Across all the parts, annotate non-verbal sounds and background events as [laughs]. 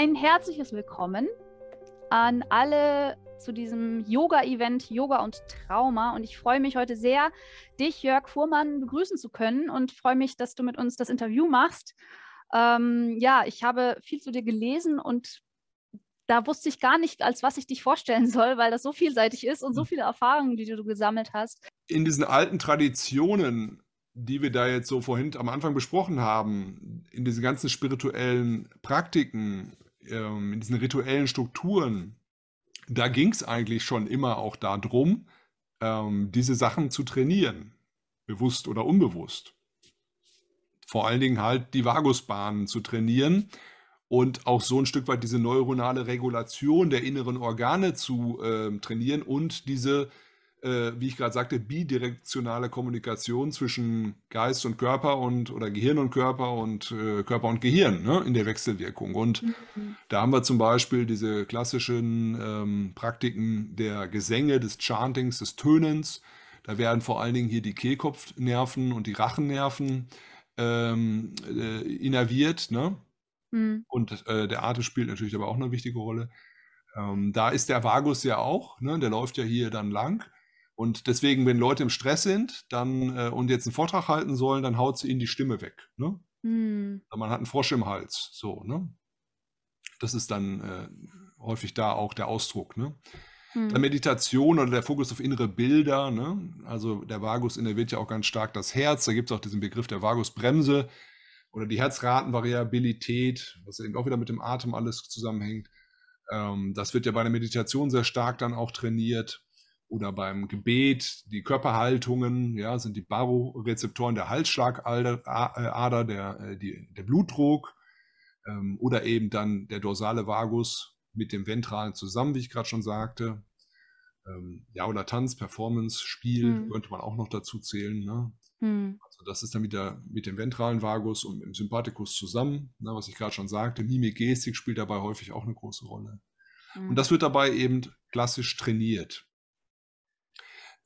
ein herzliches Willkommen an alle zu diesem Yoga-Event Yoga und Trauma. Und ich freue mich heute sehr, dich, Jörg Fuhrmann, begrüßen zu können und freue mich, dass du mit uns das Interview machst. Ähm, ja, ich habe viel zu dir gelesen und da wusste ich gar nicht, als was ich dich vorstellen [laughs] soll, weil das so vielseitig ist und so viele Erfahrungen, die du gesammelt hast. In diesen alten Traditionen, die wir da jetzt so vorhin am Anfang besprochen haben, in diesen ganzen spirituellen Praktiken, ähm, in diesen rituellen Strukturen, da ging es eigentlich schon immer auch darum, ähm, diese Sachen zu trainieren, bewusst oder unbewusst. Vor allen Dingen halt die Vagusbahnen zu trainieren und auch so ein Stück weit diese neuronale Regulation der inneren Organe zu äh, trainieren und diese äh, wie ich gerade sagte, bidirektionale Kommunikation zwischen Geist und Körper und oder Gehirn und Körper und äh, Körper und Gehirn ne, in der Wechselwirkung. Und mhm. da haben wir zum Beispiel diese klassischen ähm, Praktiken der Gesänge, des Chantings, des Tönens. Da werden vor allen Dingen hier die Kehlkopfnerven und die Rachennerven ähm, äh, innerviert. Ne? Mhm. Und äh, der Arte spielt natürlich aber auch eine wichtige Rolle. Ähm, da ist der Vagus ja auch, ne? der läuft ja hier dann lang. Und deswegen, wenn Leute im Stress sind dann, äh, und jetzt einen Vortrag halten sollen, dann haut sie ihnen die Stimme weg. Ne? Mhm. Man hat einen Frosch im Hals. So, ne? Das ist dann äh, häufig da auch der Ausdruck. Ne? Mhm. Dann Meditation oder der Fokus auf innere Bilder. Ne? Also der Vagus innerviert ja auch ganz stark das Herz. Da gibt es auch diesen Begriff der Vagusbremse oder die Herzratenvariabilität, was eben auch wieder mit dem Atem alles zusammenhängt. Ähm, das wird ja bei der Meditation sehr stark dann auch trainiert oder beim Gebet, die Körperhaltungen, ja, sind die Barorezeptoren der Halsschlagader, äh, der, äh, die, der Blutdruck ähm, oder eben dann der dorsale Vagus mit dem ventralen zusammen, wie ich gerade schon sagte. Ähm, ja, oder Tanz, Performance, Spiel hm. könnte man auch noch dazu zählen. Ne? Hm. Also das ist dann wieder mit dem ventralen Vagus und dem Sympathikus zusammen, ne, was ich gerade schon sagte. Mimik, Gestik spielt dabei häufig auch eine große Rolle. Und hm. das wird dabei eben klassisch trainiert.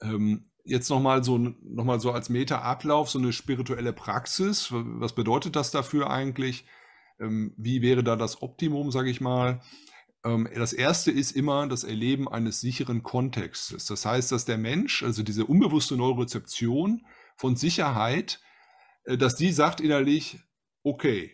Ähm, jetzt nochmal so, noch so als Meta-Ablauf, so eine spirituelle Praxis. Was bedeutet das dafür eigentlich? Ähm, wie wäre da das Optimum, sage ich mal? Ähm, das erste ist immer das Erleben eines sicheren Kontextes. Das heißt, dass der Mensch, also diese unbewusste Neurozeption von Sicherheit, äh, dass die sagt innerlich, okay,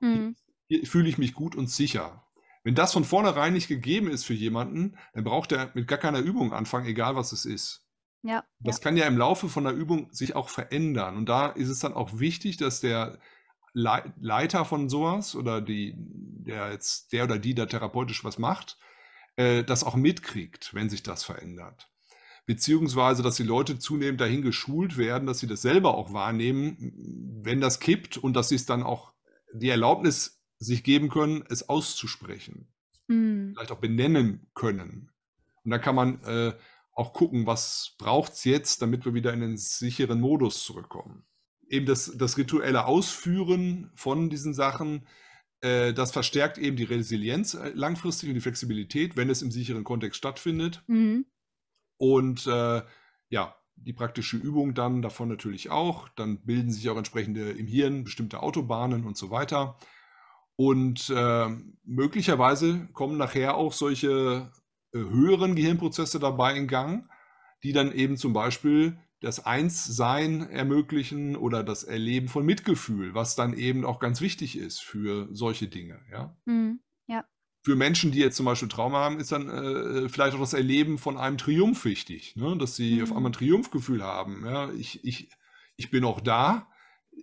mhm. hier fühle ich mich gut und sicher. Wenn das von vornherein nicht gegeben ist für jemanden, dann braucht er mit gar keiner Übung anfangen, egal was es ist. Ja. Das ja. kann ja im Laufe von der Übung sich auch verändern. Und da ist es dann auch wichtig, dass der Leiter von sowas oder die, der jetzt, der oder die da therapeutisch was macht, äh, das auch mitkriegt, wenn sich das verändert. Beziehungsweise, dass die Leute zunehmend dahin geschult werden, dass sie das selber auch wahrnehmen, wenn das kippt und dass sie es dann auch die Erlaubnis sich geben können, es auszusprechen. Mhm. Vielleicht auch benennen können. Und da kann man äh, auch gucken, was braucht es jetzt, damit wir wieder in den sicheren Modus zurückkommen. Eben das, das rituelle Ausführen von diesen Sachen, äh, das verstärkt eben die Resilienz äh, langfristig und die Flexibilität, wenn es im sicheren Kontext stattfindet. Mhm. Und äh, ja, die praktische Übung dann davon natürlich auch. Dann bilden sich auch entsprechende im Hirn bestimmte Autobahnen und so weiter. Und äh, möglicherweise kommen nachher auch solche äh, höheren Gehirnprozesse dabei in Gang, die dann eben zum Beispiel das Einssein ermöglichen oder das Erleben von Mitgefühl, was dann eben auch ganz wichtig ist für solche Dinge. Ja. Mhm, ja. Für Menschen, die jetzt zum Beispiel Trauma haben, ist dann äh, äh vielleicht auch das Erleben von einem Triumph wichtig, ne? dass sie mhm. auf einmal ein Triumphgefühl haben. Ja? Ich, ich, ich bin auch da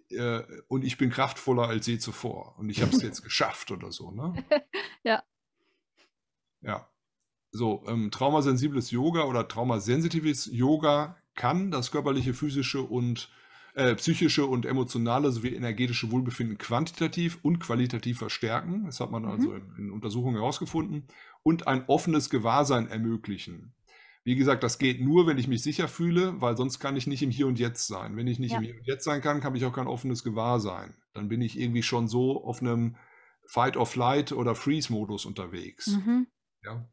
äh, und ich bin kraftvoller als je zuvor und ich habe es [laughs] jetzt geschafft oder so. Ne? [laughs] ja. Ja. So, ähm, traumasensibles Yoga oder traumasensitives Yoga kann das körperliche, physische und äh, psychische und emotionale sowie energetische Wohlbefinden quantitativ und qualitativ verstärken. Das hat man also mhm. also in, in Untersuchungen herausgefunden. Und ein offenes Gewahrsein ermöglichen. Wie gesagt, das geht nur, wenn ich mich sicher fühle, weil sonst kann ich nicht im Hier und Jetzt sein. Wenn ich nicht ja. im Hier und Jetzt sein kann, kann ich auch kein offenes Gewahrsein. Dann bin ich irgendwie schon so auf einem Fight or Flight oder Freeze-Modus unterwegs. Mhm. Ja.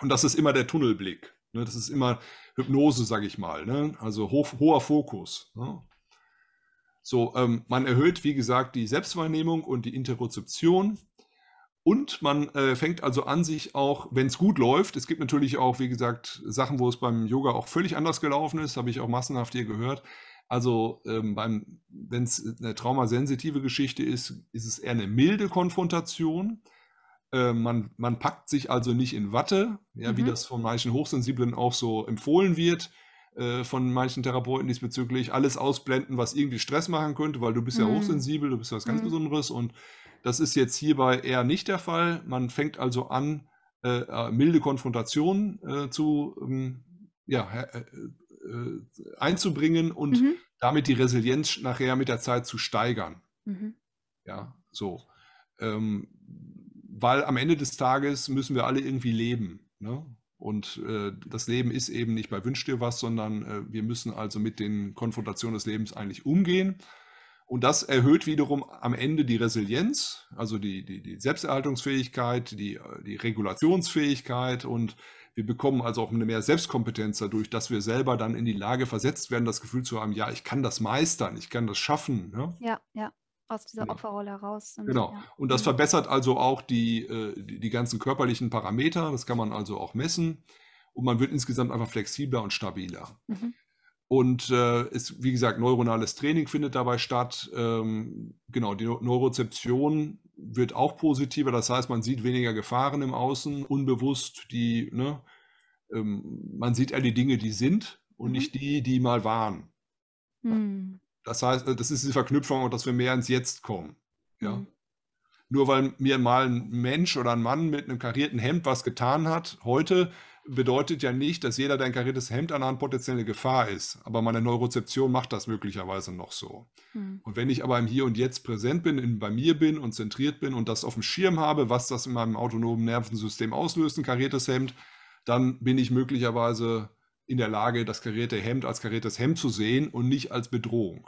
Und das ist immer der Tunnelblick. Ne? Das ist immer Hypnose, sage ich mal. Ne? Also ho hoher Fokus. Ne? So, ähm, man erhöht, wie gesagt, die Selbstwahrnehmung und die Interozeption. Und man äh, fängt also an, sich auch, wenn es gut läuft, es gibt natürlich auch, wie gesagt, Sachen, wo es beim Yoga auch völlig anders gelaufen ist, habe ich auch massenhaft hier gehört. Also ähm, wenn es eine traumasensitive Geschichte ist, ist es eher eine milde Konfrontation. Äh, man, man packt sich also nicht in Watte, ja, mhm. wie das von manchen Hochsensiblen auch so empfohlen wird, äh, von manchen Therapeuten diesbezüglich. Alles ausblenden, was irgendwie Stress machen könnte, weil du bist mhm. ja hochsensibel, du bist ja was ganz mhm. Besonderes. Und das ist jetzt hierbei eher nicht der Fall. Man fängt also an, äh, äh milde Konfrontationen äh, zu ähm, ja, einzubringen und mhm. damit die Resilienz nachher mit der Zeit zu steigern. Mhm. Ja, so. Ähm, weil am Ende des Tages müssen wir alle irgendwie leben. Ne? Und äh, das Leben ist eben nicht bei Wünsch dir was, sondern äh, wir müssen also mit den Konfrontationen des Lebens eigentlich umgehen. Und das erhöht wiederum am Ende die Resilienz, also die, die, die Selbsterhaltungsfähigkeit, die, die Regulationsfähigkeit und wir bekommen also auch eine mehr Selbstkompetenz dadurch, dass wir selber dann in die Lage versetzt werden, das Gefühl zu haben, ja, ich kann das meistern, ich kann das schaffen. Ne? Ja, ja aus dieser ja. Genau. Opferrolle heraus sind. Genau. Ja. Und das mhm. verbessert also auch die, äh, die, die, ganzen körperlichen Parameter. Das kann man also auch messen. Und man wird insgesamt einfach flexibler und stabiler. Mhm. Und äh, ist, wie gesagt, neuronales Training findet dabei statt. Ähm, genau, die Neurozeption wird auch positiver. Das heißt, man sieht weniger Gefahren im Außen, unbewusst. Die, ne, ähm, man sieht all die Dinge, die sind und mhm. nicht die, die mal waren. Mhm. Das heißt, äh, das ist die Verknüpfung, dass wir mehr ins Jetzt kommen. Ja? Mhm. Nur weil mir mal ein Mensch oder ein Mann mit einem karierten Hemd was getan hat, heute bedeutet ja nicht, dass jeder, der ein kariertes Hemd anhat, potenzielle Gefahr ist. Aber meine Neurozeption macht das möglicherweise noch so. Mhm. Und wenn ich aber im Hier und Jetzt präsent bin, in, bei mir bin und zentriert bin und das auf dem Schirm habe, was das in meinem autonomen Nervensystem auslöst, ein kariertes Hemd, dann bin ich möglicherweise in der Lage, das karierte Hemd als kariertes Hemd zu sehen und nicht als Bedrohung.